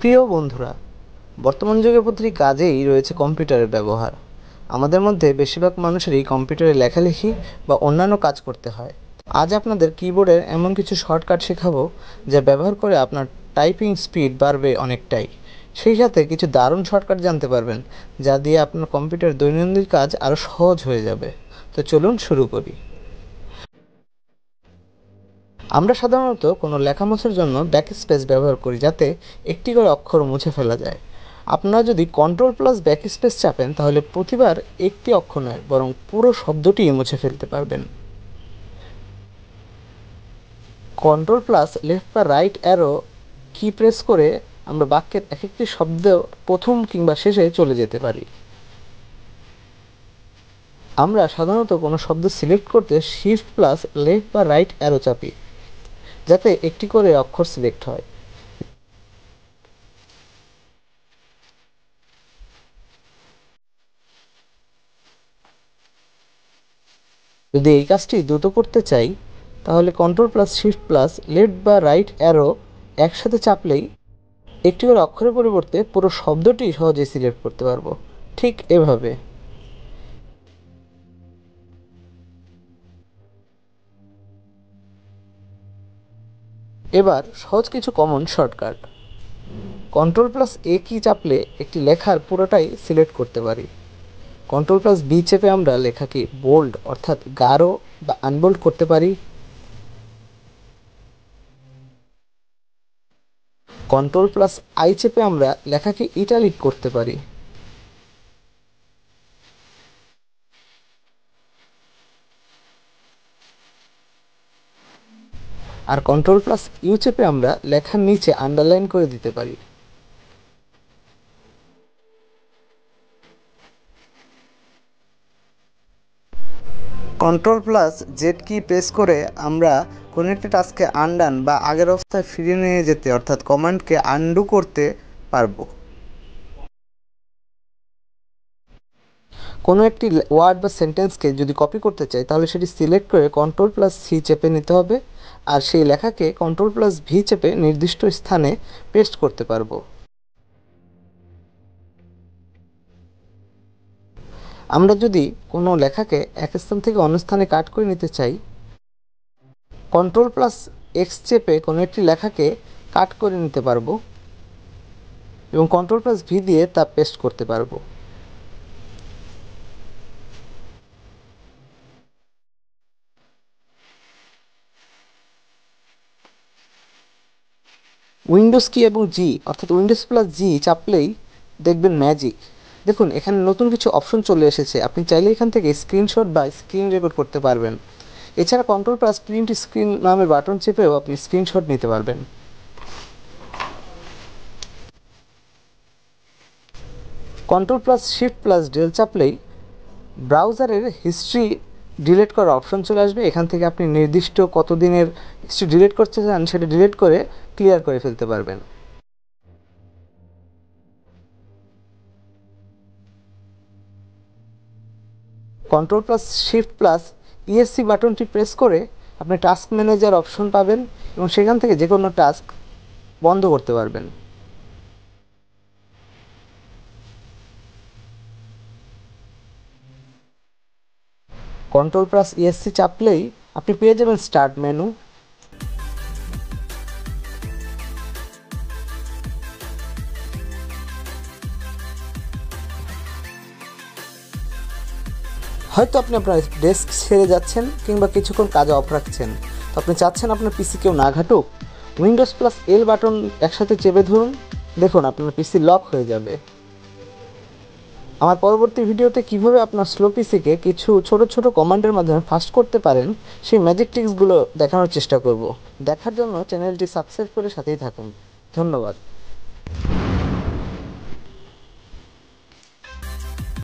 প্রিয় বন্ধুরা বর্তমান যুগে প্রতিটি কাজেই রয়েছে কম্পিউটারের ব্যবহার আমাদের মধ্যে বেশিরভাগ মানুষেরই কম্পিউটারে লেখালেখি বা অন্যান্য কাজ করতে হয় আজ আপনাদের কিবোর্ডের এমন কিছু শর্টকাট শেখাবো যা ব্যবহার করে আপনার টাইপিং স্পিড বাড়বে অনেকটাই সেই সাথে কিছু দারুণ শর্টকাট জানতে পারবেন যা দিয়ে আপনার কম্পিউটার দৈনন্দিন কাজ আরও সহজ হয়ে যাবে তো চলুন শুরু করি আমরা সাধারণত কোনো লেখা জন্য ব্যাক স্পেস ব্যবহার করি যাতে একটি করে অক্ষর মুছে ফেলা যায় আপনারা যদি কন্ট্রোল প্লাস ব্যাক স্পেস চাপেন তাহলে প্রতিবার একটি অক্ষর নয় বরং পুরো শব্দটি মুছে ফেলতে পারবেন কন্ট্রোল প্লাস লেফট বা রাইট অ্যারো কি প্রেস করে আমরা বাক্যের এক একটি শব্দ প্রথম কিংবা শেষে চলে যেতে পারি আমরা সাধারণত কোনো শব্দ সিলেক্ট করতে শিফট প্লাস লেফট বা রাইট অ্যারো চাপি যাতে একটি করে অক্ষর সিলেক্ট হয় যদি এই কাজটি দ্রুত করতে চাই তাহলে control plus shift plus left বা রাইট অ্যারো একসাথে চাপলেই একটি করে অক্ষরের পরিবর্তে পুরো শব্দটি সহজেই সিলেক্ট করতে পারবো ঠিক এভাবে এবার সহজ কিছু common shortcut control plus A key চাপলে একটি লেখার পুরোটাই সিলেক্ট করতে পারি কন্ট্রোল প্লাস বি চেপে আমরা লেখাকে বোল্ড অর্থাৎ গাঢ় বা আনবোল্ড করতে পারি কন্ট্রোল প্লাস আই চেপে আমরা লেখাকে ইটালিক করতে পারি আর কন্ট্রোল প্লাস ইউ চেপে আমরা লেখার নিচে আন্ডারলাইন করে দিতে পারি control plus Z key press করে আমরা কোনো একটা টাস্কে আনডান বা আগের অবস্থায় ফিরিয়ে নিয়ে যেতে অর্থাৎ কমান্ডকে আনডু করতে পারবো কোনো একটি ওয়ার্ড বা সেন্টেন্সকে যদি কপি করতে চাই তাহলে সেটি সিলেক্ট করে কন্ট্রোল প্লাস সি চেপে নিতে হবে আর সেই লেখাকে কন্ট্রোল প্লাস ভি চেপে নির্দিষ্ট স্থানে পেস্ট করতে পারবো আমরা যদি কোনো লেখাকে এক স্থান থেকে অন্য স্থানে কাট করে নিতে চাই কন্ট্রোল প্লাস এক্স চেপে কোনো একটি লেখাকে কাট করে নিতে পারবো এবং কন্ট্রোল প্লাস ভি দিয়ে তা পেস্ট করতে পারবো উইন্ডোজ কি এবং জি অর্থাৎ উইন্ডোজ প্লাস জি চাপলেই দেখবেন ম্যাজিক দেখুন এখানে নতুন কিছু অপশন চলে এসেছে আপনি চাইলে এখান থেকে স্ক্রিনশট বা স্ক্রিন রেকর্ড করতে পারবেন এছাড়া কন্ট্রোল প্লাস প্রিন্ট স্ক্রিন নামের বাটন চেপেও আপনি স্ক্রিনশট নিতে পারবেন control plus shift plus del চাপলেই ব্রাউজারের হিস্ট্রি ডিলেট করার অপশন চলে আসবে এখান থেকে আপনি নির্দিষ্ট কত দিনের ডিলেট করতে চান সেটা ডিলেট করে ক্লিয়ার করে ফেলতে পারবেন control plus shift plus ESC বাটনটি প্রেস করে আপনি টাস্ক ম্যানেজার অপশন পাবেন এবং সেখান থেকে যে কোনো টাস্ক বন্ধ করতে পারবেন কন্ট্রোল প্লাস ইএসসি চাপলেই আপনি পেয়ে যাবেন স্টার্ট মেনু হয়তো আপনি আপনার ডেস্ক ছেড়ে যাচ্ছেন কিংবা কিছুক্ষণ কাজে অফ রাখছেন তো আপনি চাচ্ছেন আপনার পিসি কেউ না ঘাটুক উইন্ডোজ প্লাস এল বাটন একসাথে চেপে ধরুন দেখুন আপনার পিসি লক হয়ে যাবে আমার পরবর্তী ভিডিওতে কিভাবে আপনার স্লো পিসিকে কিছু ছোট ছোট কমান্ডের মাধ্যমে ফাস্ট করতে পারেন সেই ম্যাজিক ট্রিক্সগুলো দেখানোর চেষ্টা করব দেখার জন্য চ্যানেলটি সাবস্ক্রাইব করে সাথেই থাকুন ধন্যবাদ